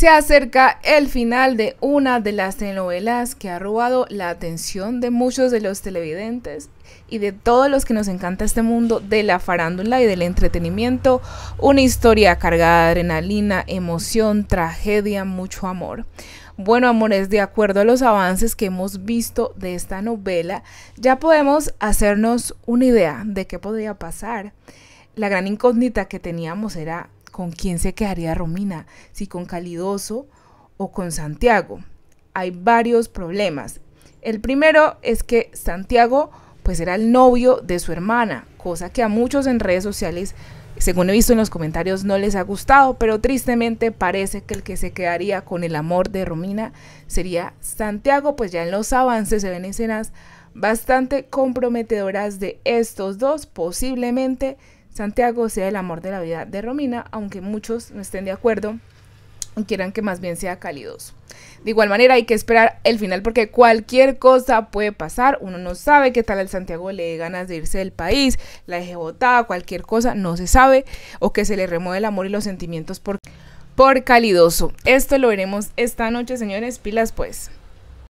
Se acerca el final de una de las telenovelas que ha robado la atención de muchos de los televidentes y de todos los que nos encanta este mundo de la farándula y del entretenimiento. Una historia cargada de adrenalina, emoción, tragedia, mucho amor. Bueno, amores, de acuerdo a los avances que hemos visto de esta novela, ya podemos hacernos una idea de qué podría pasar. La gran incógnita que teníamos era ¿Con quién se quedaría Romina? ¿Si con Calidoso o con Santiago? Hay varios problemas. El primero es que Santiago pues era el novio de su hermana, cosa que a muchos en redes sociales, según he visto en los comentarios, no les ha gustado, pero tristemente parece que el que se quedaría con el amor de Romina sería Santiago, pues ya en los avances se ven escenas bastante comprometedoras de estos dos, posiblemente Santiago sea el amor de la vida de Romina, aunque muchos no estén de acuerdo y quieran que más bien sea calidoso. De igual manera hay que esperar el final porque cualquier cosa puede pasar. Uno no sabe qué tal el Santiago le dé ganas de irse del país, la deje botada, cualquier cosa, no se sabe. O que se le remueve el amor y los sentimientos por, por calidoso. Esto lo veremos esta noche, señores. Pilas pues.